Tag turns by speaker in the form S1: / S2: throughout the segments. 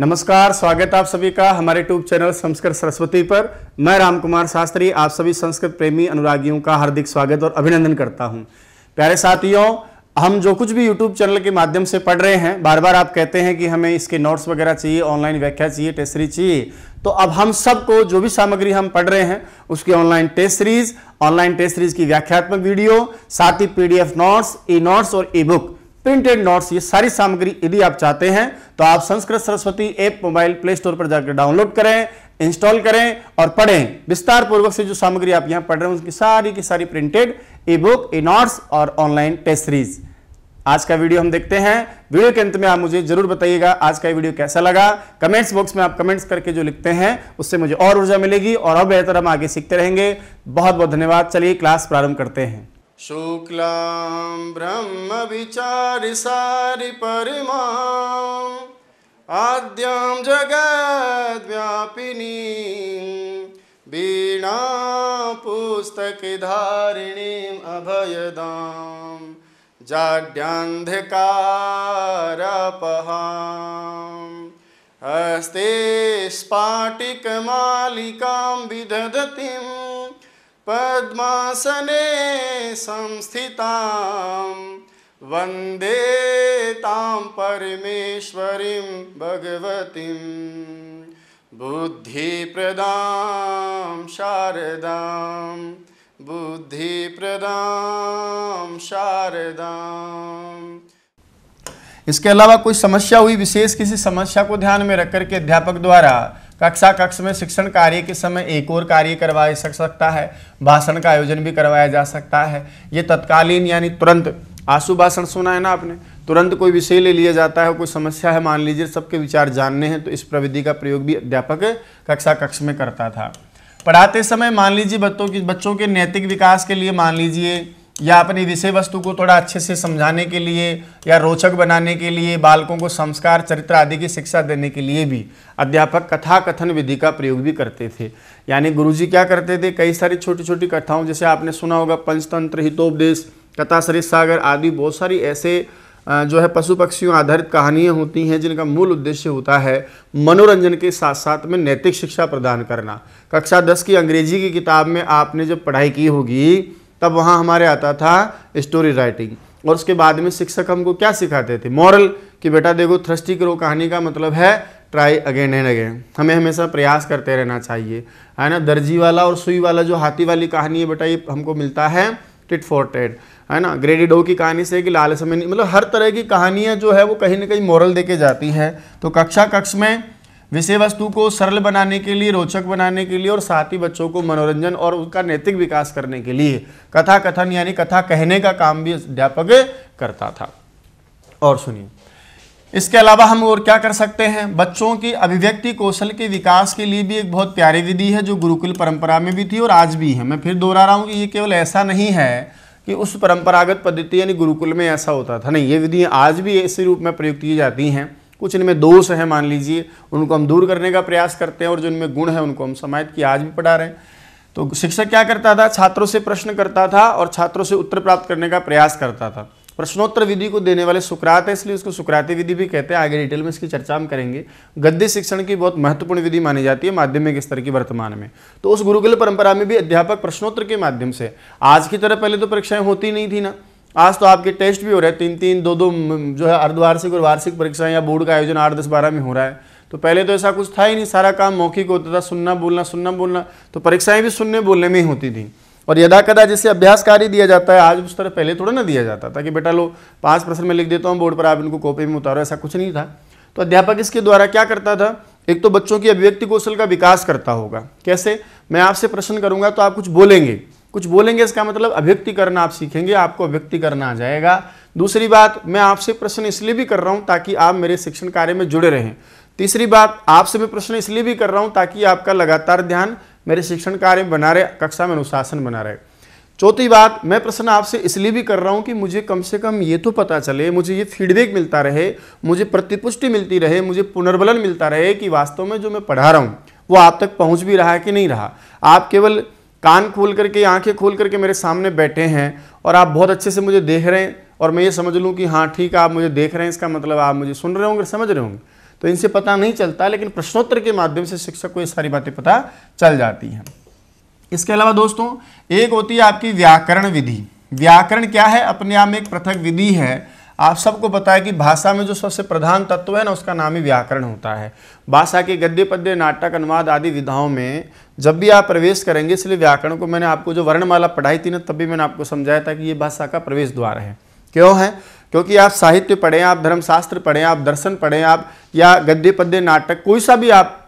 S1: नमस्कार स्वागत आप सभी का हमारे ट्यूब चैनल संस्कृत सरस्वती पर मैं रामकुमार शास्त्री आप सभी संस्कृत प्रेमी अनुरागियों का हार्दिक स्वागत और अभिनंदन करता हूं प्यारे साथियों हम जो कुछ भी यूट्यूब चैनल के माध्यम से पढ़ रहे हैं बार बार आप कहते हैं कि हमें इसके नोट्स वगैरह चाहिए ऑनलाइन व्याख्या चाहिए टेस्ट सीरीज चाहिए तो अब हम सबको जो भी सामग्री हम पढ़ रहे हैं उसकी online test series online test series की व्याख्यात्मक वीडियो साथ ही पीडीएफ नोट्स ई नोट्स और ई बुक प्रिंटेड नोट्स ये सारी सामग्री यदि आप चाहते हैं तो आप Sanskrit Saraswati app mobile play store पर जाकर डाउनलोड करें इंस्टॉल करें और पढ़ें विस्तार पूर्वक से जो सामग्री आप यहां पढ़ रहे हैं उसकी सारी की सारी printed e book e notes और ऑनलाइन टेस्ट सीरीज आज का वीडियो हम देखते हैं वीडियो के अंत में आप मुझे जरूर बताइएगा आज का वीडियो कैसा लगा कमेंट्स बॉक्स में आप कमेंट्स करके जो लिखते हैं उससे मुझे और ऊर्जा मिलेगी और अब बेहतर हम आगे सीखते रहेंगे बहुत बहुत धन्यवाद चलिए क्लास प्रारंभ करते हैं शुक्लां ब्रह्मविचारिसारि आद्यां जगद्व्यापिनी वीणा पुस्तकधारिणीम् अभयदां जाज्ञान्धकारपहा हस्ते स्फाटिकमालिकां विदधतिम् पद्मासने संस्थितां वन्दे तां परमेश्वरीं भगवतीं बुद्धिप्रदां शारदां बुद्धिप्रदां शारदाम् इसके अलावा कोई समस्या हुई विशेष किसी समस्या को ध्यान में रख करके अध्यापक द्वारा कक्षा कक्ष में शिक्षण कार्य के समय एक और कार्य करवाया सक सकता है भाषण का आयोजन भी करवाया जा सकता है ये तत्कालीन यानी तुरंत आंसू भाषण सुना है ना आपने तुरंत कोई विषय ले लिया जाता है कोई समस्या है मान लीजिए सबके विचार जानने हैं तो इस प्रविधि का प्रयोग भी अध्यापक कक्षा कक्ष में करता था पढ़ाते समय मान लीजिए बच्चों की बच्चों के नैतिक विकास के लिए मान लीजिए या अपनी विषय वस्तु को थोड़ा अच्छे से समझाने के लिए या रोचक बनाने के लिए बालकों को संस्कार चरित्र आदि की शिक्षा देने के लिए भी अध्यापक कथा कथन विधि का प्रयोग भी करते थे यानी गुरुजी क्या करते थे कई सारी छोटी छोटी कथाओं जैसे आपने सुना होगा पंचतंत्र हितोपदेश कथा सरित सागर आदि बहुत सारी ऐसे जो है पशु पक्षियों आधारित कहानियाँ होती हैं जिनका मूल उद्देश्य होता है मनोरंजन के साथ साथ में नैतिक शिक्षा प्रदान करना कक्षा दस की अंग्रेजी की किताब में आपने जब पढ़ाई की होगी तब वहाँ हमारे आता था स्टोरी राइटिंग और उसके बाद में शिक्षक हमको क्या सिखाते थे मॉरल कि बेटा देखो थ्रस्टी करो कहानी का मतलब है ट्राई अगेन एंड अगेन हमें हमेशा प्रयास करते रहना चाहिए है ना दर्जी वाला और सुई वाला जो हाथी वाली कहानी है बेटा ये हमको मिलता है टिट फॉर टेड है ना ग्रेडी डो की कहानी से कि लाल समय मतलब हर तरह की कहानियाँ जो है वो कहीं ना कहीं मॉरल दे के जाती है तो कक्षा कक्ष में विषय वस्तु को सरल बनाने के लिए रोचक बनाने के लिए और साथ ही बच्चों को मनोरंजन और उनका नैतिक विकास करने के लिए कथा कथन यानी कथा कहने का काम भी अध्यापक करता था और सुनिए इसके अलावा हम और क्या कर सकते हैं बच्चों की अभिव्यक्ति कौशल के विकास के लिए भी एक बहुत प्यारी विधि है जो गुरुकुल परंपरा में भी थी और आज भी है मैं फिर दोहरा रहा हूँ कि ये केवल ऐसा नहीं है कि उस परंपरागत पद्धति यानी गुरुकुल में ऐसा होता था नहीं ये विधियाँ आज भी इसी रूप में प्रयुक्त की जाती हैं कुछ इनमें दोष है मान लीजिए उनको हम दूर करने का प्रयास करते हैं और जो इनमें गुण है उनको हम समाहित की आज भी पढ़ा रहे हैं तो शिक्षक क्या करता था छात्रों से प्रश्न करता था और छात्रों से उत्तर प्राप्त करने का प्रयास करता था प्रश्नोत्तर विधि को देने वाले सुक्रात है इसलिए उसको सुक्राती विधि भी कहते हैं आगे डिटेल में इसकी चर्चा हम करेंगे गद्य शिक्षण की बहुत महत्वपूर्ण विधि मानी जाती है माध्यमिक स्तर की वर्तमान में तो उस गुरुकुल परंपरा में भी अध्यापक प्रश्नोत्तर के माध्यम से आज की तरह पहले तो परीक्षाएं होती नहीं थी ना आज तो आपके टेस्ट भी हो रहे हैं तीन तीन दो दो जो है अर्धवार्षिक और वार्षिक परीक्षाएं या बोर्ड का आयोजन आठ दस बारह में हो रहा है तो पहले तो ऐसा कुछ था ही नहीं सारा काम मौखिक होता था सुनना बोलना सुनना बोलना तो परीक्षाएं भी सुनने बोलने में ही होती थी और यदा कदा जैसे अभ्यास कार्य दिया जाता है आज उस तरह पहले थोड़ा ना दिया जाता था कि बेटा लो पाँच प्रश्न में लिख देता हूँ बोर्ड पर आप इनको कॉपी में उतारो ऐसा कुछ नहीं था तो अध्यापक इसके द्वारा क्या करता था एक तो बच्चों की अभिव्यक्ति कौशल का विकास करता होगा कैसे मैं आपसे प्रश्न करूंगा तो आप कुछ बोलेंगे कुछ बोलेंगे इसका मतलब अभ्यक्ति करना आप सीखेंगे आपको अभ्यक्ति करना आ जाएगा दूसरी बात मैं आपसे प्रश्न इसलिए भी कर रहा हूँ ताकि आप मेरे शिक्षण कार्य में जुड़े रहें तीसरी बात आपसे मैं प्रश्न इसलिए भी कर रहा हूँ ताकि आपका लगातार ध्यान मेरे शिक्षण कार्य में बना रहे कक्षा में अनुशासन बना रहे चौथी बात मैं प्रश्न आपसे इसलिए भी कर रहा हूँ कि मुझे कम से कम ये तो पता चले मुझे ये फीडबैक मिलता रहे मुझे प्रतिपुष्टि मिलती रहे मुझे पुनर्बलन मिलता रहे कि वास्तव में जो मैं पढ़ा रहा हूँ वो आप तक पहुँच भी रहा है कि नहीं रहा आप केवल कान खोल करके आंखें खोल करके मेरे सामने बैठे हैं और आप बहुत अच्छे से मुझे देख रहे हैं और मैं ये समझ लूँ कि हाँ ठीक है आप मुझे देख रहे हैं इसका मतलब आप मुझे सुन रहे होंगे समझ रहे होंगे तो इनसे पता नहीं चलता लेकिन प्रश्नोत्तर के माध्यम से शिक्षक को ये सारी बातें पता चल जाती हैं इसके अलावा दोस्तों एक होती है आपकी व्याकरण विधि व्याकरण क्या है अपने आप में एक पृथक विधि है आप सबको पता है कि भाषा में जो सबसे प्रधान तत्व है ना उसका नाम ही व्याकरण होता है भाषा के गद्य पद्य नाटक अनुवाद आदि विधाओं में जब भी आप प्रवेश करेंगे इसलिए व्याकरण को मैंने आपको जो वर्णमाला पढ़ाई थी ना तब भी मैंने आपको समझाया था कि ये भाषा का प्रवेश द्वार है क्यों है क्योंकि आप साहित्य पढ़ें आप धर्मशास्त्र पढ़ें आप दर्शन पढ़ें आप या गद्य पद्य नाटक कोई सा भी आप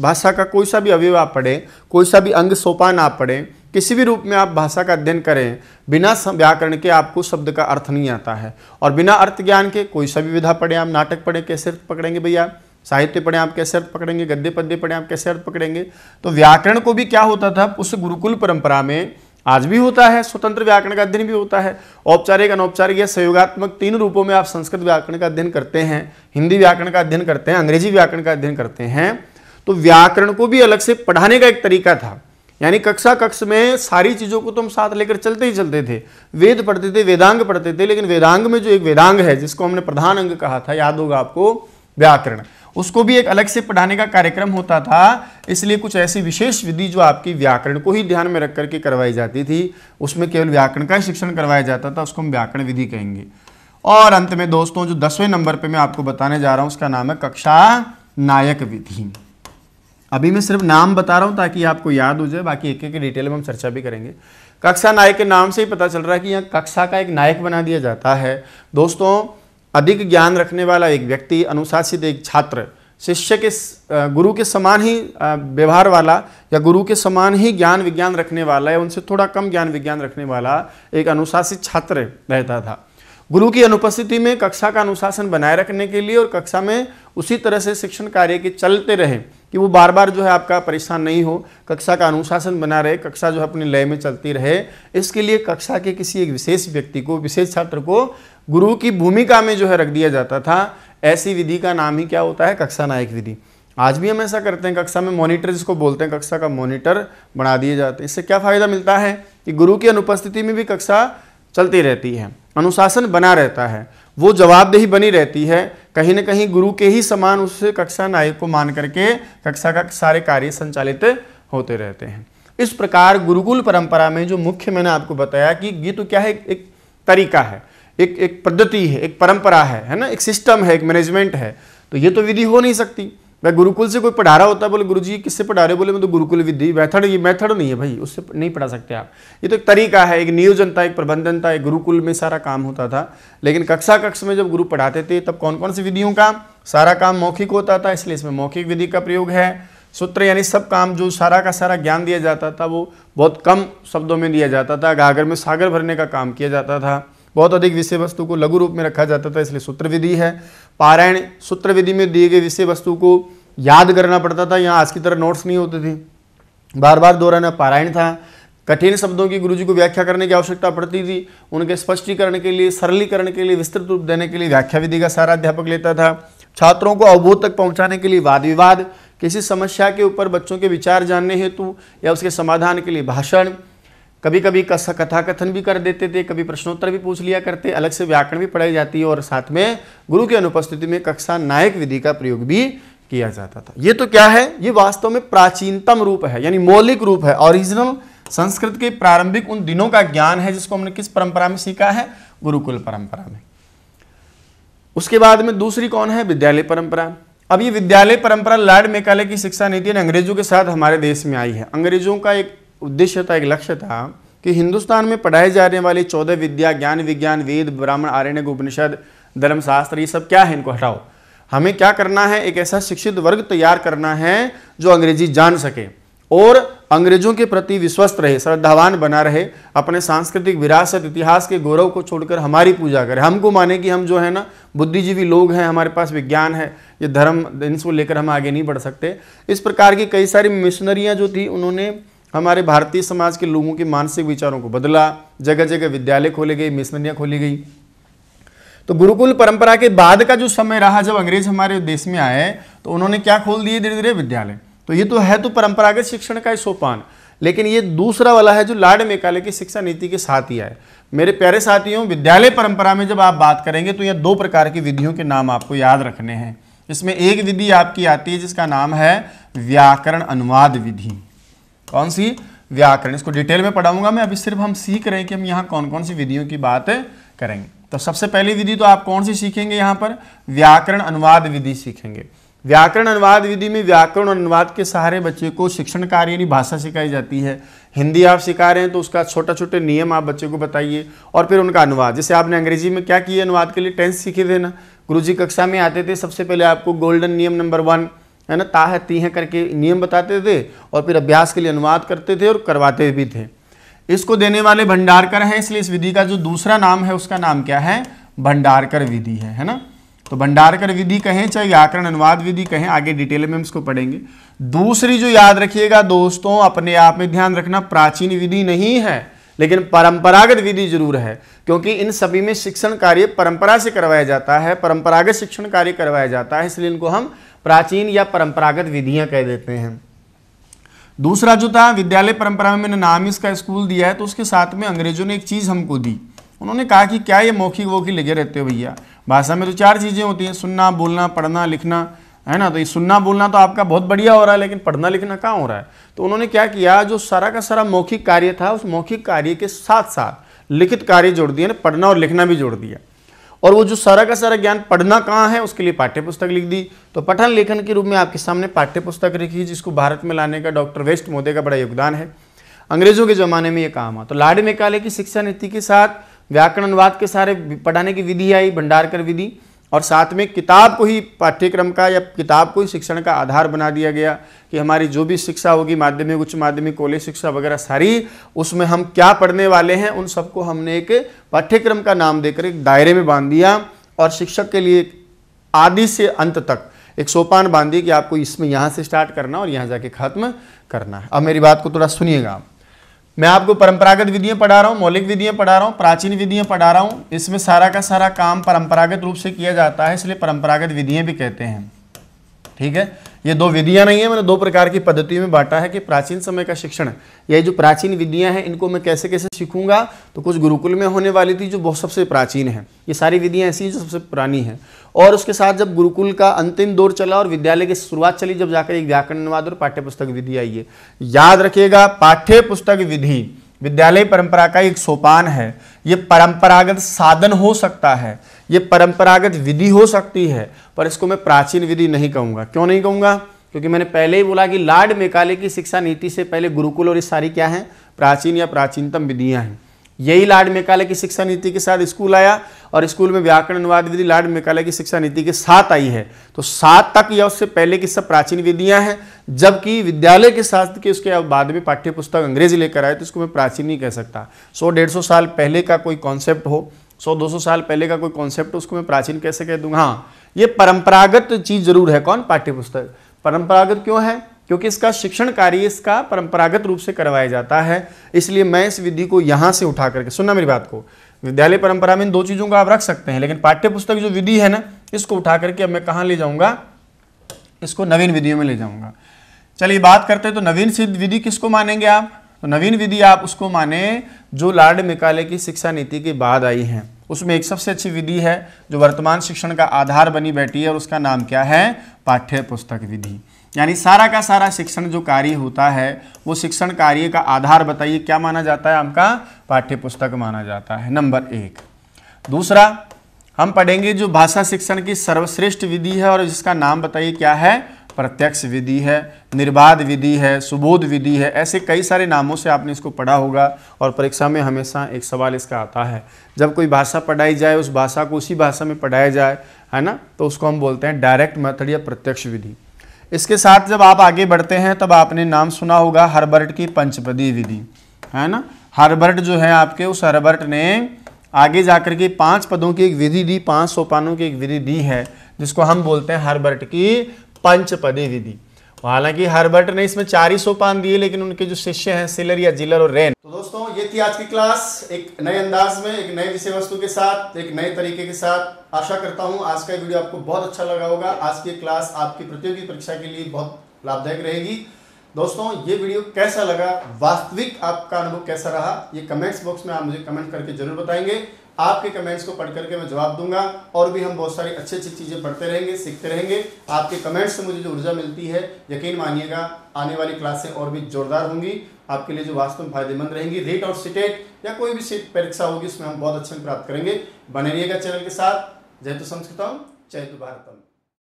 S1: भाषा का कोई सा भी अवयव आप पढ़ें कोई सा भी अंग सोपान आप पढ़ें किसी भी रूप में आप भाषा का अध्ययन करें बिना व्याकरण के आपको शब्द का अर्थ नहीं आता है और बिना अर्थ ज्ञान के कोई सा विधा पढ़े आप नाटक पढ़े कैसे अर्थ पकड़ेंगे भैया साहित्य पढ़े आप कैसे अर्थ पकड़ेंगे गद्य पद्य पढ़े आप कैसे अर्थ पकड़ेंगे तो व्याकरण को भी क्या होता था उस गुरुकुल परंपरा में आज भी होता है स्वतंत्र व्याकरण का अध्ययन भी होता है औपचारिक अनौपचारिक या सहयोगात्मक तीन रूपों में आप संस्कृत व्याकरण का अध्ययन करते हैं हिंदी व्याकरण का अध्ययन करते हैं अंग्रेजी व्याकरण का अध्ययन करते हैं तो व्याकरण को भी अलग से पढ़ाने का एक तरीका था यानी कक्षा कक्ष में सारी चीज़ों को तो हम साथ लेकर चलते ही चलते थे वेद पढ़ते थे वेदांग पढ़ते थे लेकिन वेदांग में जो एक वेदांग है जिसको हमने प्रधान अंग कहा था याद होगा आपको व्याकरण उसको भी एक अलग से पढ़ाने का कार्यक्रम होता था इसलिए कुछ ऐसी विशेष विधि जो आपकी व्याकरण को ही ध्यान में रख करके करवाई जाती थी उसमें केवल व्याकरण का शिक्षण करवाया जाता था उसको हम व्याकरण विधि कहेंगे और अंत में दोस्तों जो दसवें नंबर पे मैं आपको बताने जा रहा हूँ उसका नाम है कक्षा नायक विधि अभी मैं सिर्फ नाम बता रहा हूँ ताकि आपको याद हो जाए बाकी एक एक डिटेल में हम चर्चा भी करेंगे कक्षा नायक के नाम से ही पता चल रहा है कि यहाँ कक्षा का एक नायक बना दिया जाता है दोस्तों अधिक ज्ञान रखने वाला एक व्यक्ति अनुशासित एक छात्र शिष्य के गुरु के समान ही व्यवहार वाला या गुरु के समान ही ज्ञान विज्ञान रखने वाला या उनसे थोड़ा कम ज्ञान विज्ञान रखने वाला एक अनुशासित छात्र रहता था गुरु की अनुपस्थिति में कक्षा का अनुशासन बनाए रखने के लिए और कक्षा में उसी तरह से शिक्षण कार्य के चलते रहें कि वो बार बार जो है आपका परेशान नहीं हो कक्षा का अनुशासन बना रहे कक्षा जो है अपने लय में चलती रहे इसके लिए कक्षा के किसी एक विशेष व्यक्ति को विशेष छात्र को गुरु की भूमिका में जो है रख दिया जाता था ऐसी विधि का नाम ही क्या होता है कक्षा नायक विधि आज भी हम ऐसा करते हैं कक्षा में मॉनिटर जिसको बोलते हैं कक्षा का मॉनिटर बना दिए जाते हैं इससे क्या फ़ायदा मिलता है कि गुरु की अनुपस्थिति में भी कक्षा चलती रहती है अनुशासन बना रहता है वो जवाबदेही बनी रहती है कहीं ना कहीं गुरु के ही समान उस कक्षा नायक को मान करके कक्षा का सारे कार्य संचालित होते रहते हैं इस प्रकार गुरुकुल परंपरा में जो मुख्य मैंने आपको बताया कि ये तो क्या है एक तरीका है एक एक पद्धति है एक परंपरा है है ना एक सिस्टम है एक मैनेजमेंट है तो ये तो विधि हो नहीं सकती मैं गुरुकुल से कोई पढ़ा रहा होता है बोले गुरु जी किससे पढ़ा रहे बोले मैं तो गुरुकुल विधि मैथड ये मैथड नहीं है भाई उससे नहीं पढ़ा सकते आप ये तो एक तरीका है एक नियोजन था एक प्रबंधन था एक गुरुकुल में सारा काम होता था लेकिन कक्षा कक्ष में जब गुरु पढ़ाते थे तब कौन कौन सी विधियों का सारा काम मौखिक होता था इसलिए इसमें मौखिक विधि का प्रयोग है सूत्र यानी सब काम जो सारा का सारा ज्ञान दिया जाता था वो बहुत कम शब्दों में दिया जाता था गागर में सागर भरने का काम किया जाता था बहुत अधिक विषय वस्तु को लघु रूप में रखा जाता था इसलिए सूत्र विधि है पारायण सूत्र विधि में दिए गए विषय वस्तु को याद करना पड़ता था यहाँ आज की तरह नोट्स नहीं होते थे बार बार दोहराना पारायण था कठिन शब्दों की गुरुजी को व्याख्या करने की आवश्यकता पड़ती थी उनके स्पष्टीकरण के लिए सरलीकरण के लिए विस्तृत रूप देने के लिए व्याख्या विधि का सारा अध्यापक लेता था छात्रों को अवबोध तक पहुंचाने के लिए वाद विवाद किसी समस्या के ऊपर बच्चों के विचार जानने हेतु या उसके समाधान के लिए भाषण कभी कभी कथा कथन भी कर देते थे कभी प्रश्नोत्तर भी पूछ लिया करते अलग से व्याकरण भी पढ़ाई जाती है और साथ में गुरु की अनुपस्थिति में कक्षा नायक विधि का प्रयोग भी किया जाता था ये तो क्या है ये वास्तव में प्राचीनतम रूप है यानी मौलिक रूप है ओरिजिनल संस्कृत के प्रारंभिक उन दिनों का ज्ञान है जिसको हमने किस परंपरा में सीखा है गुरुकुल परंपरा में उसके बाद में दूसरी कौन है विद्यालय परंपरा अब ये विद्यालय परंपरा लाड मेकाले की शिक्षा नीति ने अंग्रेजों के साथ हमारे देश में आई है अंग्रेजों का एक उद्देश्य था एक लक्ष्य था कि हिंदुस्तान में पढ़ाए जाने वाली चौदह विद्या ज्ञान विज्ञान वेद ब्राह्मण आर्यण उपनिषद धर्मशास्त्र ये सब क्या है इनको हटाओ हमें क्या करना है एक ऐसा शिक्षित वर्ग तैयार करना है जो अंग्रेजी जान सके और अंग्रेजों के प्रति विश्वस्त रहे श्रद्धावान बना रहे अपने सांस्कृतिक विरासत इतिहास के गौरव को छोड़कर हमारी पूजा करे हमको माने कि हम जो है ना बुद्धिजीवी लोग हैं हमारे पास विज्ञान है ये धर्म इनको लेकर हम आगे नहीं बढ़ सकते इस प्रकार की कई सारी मिशनरियाँ जो थी उन्होंने हमारे भारतीय समाज के लोगों के मानसिक विचारों को बदला जगह जगह विद्यालय खोले गए मिशनरियाँ खोली गई तो गुरुकुल परंपरा के बाद का जो समय रहा जब अंग्रेज हमारे देश में आए तो उन्होंने क्या खोल दिए धीरे धीरे विद्यालय तो ये तो है तो परंपरागत शिक्षण का सोपान लेकिन ये दूसरा वाला है जो लाड मेकाले की शिक्षा नीति के साथ ही आए मेरे प्यारे साथियों विद्यालय परंपरा में जब आप बात करेंगे तो यह दो प्रकार की विधियों के नाम आपको याद रखने हैं इसमें एक विधि आपकी आती है जिसका नाम है व्याकरण अनुवाद विधि कौन सी व्याकरण इसको डिटेल में पढ़ाऊंगा मैं अभी सिर्फ हम सीख रहे हैं कि हम यहाँ कौन कौन सी विधियों की बात करेंगे तो सबसे पहली विधि तो आप कौन सी सीखेंगे यहाँ पर व्याकरण अनुवाद विधि सीखेंगे व्याकरण अनुवाद विधि में व्याकरण अनुवाद के सहारे बच्चे को शिक्षण कार्य यानी भाषा सिखाई जाती है हिंदी आप सिखा रहे हैं तो उसका छोटा छोटे नियम आप बच्चे को बताइए और फिर उनका अनुवाद जैसे आपने अंग्रेजी में क्या किया अनुवाद के लिए टेंस सीखे थे ना गुरुजी कक्षा में आते थे सबसे पहले आपको गोल्डन नियम नंबर वन है ना ताह है करके नियम बताते थे और फिर अभ्यास के लिए अनुवाद करते थे और करवाते भी थे इसको देने वाले भंडारकर हैं इसलिए इस विधि का जो दूसरा नाम है उसका नाम क्या है भंडारकर विधि है है ना तो भंडारकर विधि कहें चाहे व्याकरण अनुवाद विधि कहें आगे डिटेल में हम इसको पढ़ेंगे दूसरी जो याद रखिएगा दोस्तों अपने आप में ध्यान रखना प्राचीन विधि नहीं है लेकिन परंपरागत विधि जरूर है क्योंकि इन सभी में शिक्षण कार्य परंपरा से करवाया जाता है परंपरागत शिक्षण कार्य करवाया जाता है इसलिए इनको हम प्राचीन या परंपरागत विधियां कह देते हैं दूसरा जो था विद्यालय परंपरा में मैंने नाम इसका स्कूल दिया है तो उसके साथ में अंग्रेजों ने एक चीज़ हमको दी उन्होंने कहा कि क्या ये मौखिक वोखी लगे रहते हो भैया भाषा में तो चार चीज़ें होती हैं सुनना बोलना पढ़ना लिखना है ना तो ये सुनना बोलना तो आपका बहुत बढ़िया हो रहा है लेकिन पढ़ना लिखना कहाँ हो रहा है तो उन्होंने क्या किया जो सारा का सारा मौखिक कार्य था उस मौखिक कार्य के साथ साथ लिखित कार्य जोड़ दिया पढ़ना और लिखना भी जोड़ दिया और वो जो सारा का सारा ज्ञान पढ़ना कहाँ है उसके लिए पाठ्य पुस्तक लिख दी तो पठन लेखन के रूप में आपके सामने पाठ्य पुस्तक लिखी जिसको भारत में लाने का डॉक्टर वेस्ट मोदे का बड़ा योगदान है अंग्रेजों के ज़माने में ये काम आ तो लाड मेकाले की शिक्षा नीति के साथ व्याकरणवाद के सारे पढ़ाने की विधि आई भंडारकर विधि और साथ में किताब को ही पाठ्यक्रम का या किताब को ही शिक्षण का आधार बना दिया गया कि हमारी जो भी शिक्षा होगी माध्यमिक उच्च माध्यमिक कॉलेज शिक्षा वगैरह सारी उसमें हम क्या पढ़ने वाले हैं उन सबको हमने एक पाठ्यक्रम का नाम देकर एक दायरे में बांध दिया और शिक्षक के लिए आदि से अंत तक एक सोपान बांध दिया कि आपको इसमें यहाँ से स्टार्ट करना और यहाँ जाके खत्म करना है अब मेरी बात को थोड़ा सुनिएगा आप मैं आपको परंपरागत विधियां पढ़ा रहा हूँ मौलिक विधियां पढ़ा रहा हूँ प्राचीन विधियां पढ़ा रहा हूँ इसमें सारा का सारा काम परंपरागत रूप से किया जाता है इसलिए परंपरागत विधियां भी कहते हैं ठीक है ये दो विधियां नहीं है मैंने दो प्रकार की पद्धति में बांटा है कि प्राचीन समय का शिक्षण ये जो प्राचीन विधियां हैं इनको मैं कैसे कैसे सीखूंगा तो कुछ गुरुकुल में होने वाली थी जो बहुत सबसे प्राचीन है ये सारी विधियां ऐसी जो सबसे पुरानी है और उसके साथ जब गुरुकुल का अंतिम दौर चला और विद्यालय की शुरुआत चली जब जाकर एक व्याकरणवाद और पाठ्य पुस्तक विधि आई है याद रखिएगा पाठ्य पुस्तक विधि विद्यालय परंपरा का एक सोपान है ये परंपरागत साधन हो सकता है ये परंपरागत विधि हो सकती है पर इसको मैं प्राचीन विधि नहीं कहूँगा क्यों नहीं कहूँगा क्योंकि मैंने पहले ही बोला कि लार्ड मेकाले की शिक्षा नीति से पहले गुरुकुल और इस सारी क्या हैं प्राचीन या प्राचीनतम विधियाँ हैं यही लार्ड मेकाले की शिक्षा नीति के साथ स्कूल आया और स्कूल में व्याकरण अनुवाद विधि लार्ड मेकाले की शिक्षा नीति के साथ आई है तो सात तक या उससे पहले की सब प्राचीन विधियां हैं जबकि विद्यालय के साथ के उसके बाद में पाठ्य पुस्तक अंग्रेजी लेकर आए तो इसको मैं प्राचीन नहीं कह सकता सौ डेढ़ सौ साल पहले का कोई कॉन्सेप्ट हो सौ दो सौ साल पहले का कोई कॉन्सेप्ट उसको मैं प्राचीन कैसे कह दूंगा हाँ ये परंपरागत चीज़ जरूर है कौन पाठ्यपुस्तक परंपरागत क्यों है क्योंकि इसका शिक्षण कार्य इसका परंपरागत रूप से करवाया जाता है इसलिए मैं इस विधि को यहां से उठा करके सुनना मेरी बात को विद्यालय परंपरा में इन दो चीज़ों को आप रख सकते हैं लेकिन पाठ्यपुस्तक जो विधि है ना इसको उठा करके अब मैं कहा ले जाऊंगा इसको नवीन विधियों में ले जाऊंगा चलिए बात करते हैं तो नवीन सिद्ध विधि किसको मानेंगे आप तो नवीन विधि आप उसको माने जो लार्ड मिकाले की शिक्षा नीति के बाद आई है उसमें एक सबसे अच्छी विधि है जो वर्तमान शिक्षण का आधार बनी बैठी है और उसका नाम क्या है पाठ्य पुस्तक विधि यानी सारा का सारा शिक्षण जो कार्य होता है वो शिक्षण कार्य का आधार बताइए क्या माना जाता है आपका पाठ्य पुस्तक माना जाता है नंबर एक दूसरा हम पढ़ेंगे जो भाषा शिक्षण की सर्वश्रेष्ठ विधि है और जिसका नाम बताइए क्या है प्रत्यक्ष विधि है निर्बाध विधि है सुबोध विधि है ऐसे कई सारे नामों से आपने इसको पढ़ा होगा और परीक्षा में हमेशा एक सवाल इसका आता है जब कोई भाषा पढ़ाई जाए उस भाषा को उसी भाषा में पढ़ाया जाए है ना तो उसको हम बोलते हैं डायरेक्ट मेथड या प्रत्यक्ष विधि इसके साथ जब आप आगे बढ़ते हैं तब आपने नाम सुना होगा हरबर्ट की पंचपदी विधि है ना हरबर्ट जो है आपके उस हरबर्ट ने आगे जाकर के पांच पदों की एक विधि दी पांच सोपानों की एक विधि दी है जिसको हम बोलते हैं हर्बर्ट की पंच पंचपदी विधि हालांकि हर्बर्ट ने इसमें चार ही सोपान दिए लेकिन उनके जो शिष्य हैं सिलर या जिलर और रेन तो दोस्तों ये थी आज की क्लास एक नए अंदाज में एक नए विषय वस्तु के साथ एक नए तरीके के साथ आशा करता हूँ आज का वीडियो आपको बहुत अच्छा लगा होगा आज की क्लास आपकी प्रतियोगी परीक्षा के लिए बहुत लाभदायक रहेगी दोस्तों ये वीडियो कैसा लगा वास्तविक आपका अनुभव कैसा रहा ये कमेंट्स बॉक्स में आप मुझे कमेंट करके जरूर बताएंगे आपके कमेंट्स को पढ़ करके मैं जवाब दूंगा और भी हम बहुत सारी अच्छी अच्छी चीज़ें पढ़ते रहेंगे सीखते रहेंगे आपके कमेंट्स से मुझे जो ऊर्जा मिलती है यकीन मानिएगा आने वाली क्लासें और भी जोरदार होंगी आपके लिए जो वास्तव में फायदेमंद रहेंगी रेट और सिटेट या कोई भी सीट परीक्षा होगी उसमें हम बहुत अच्छे प्राप्त करेंगे बने रहिएगा चैनल के साथ जय तो संस्कृतम जय तो भारतम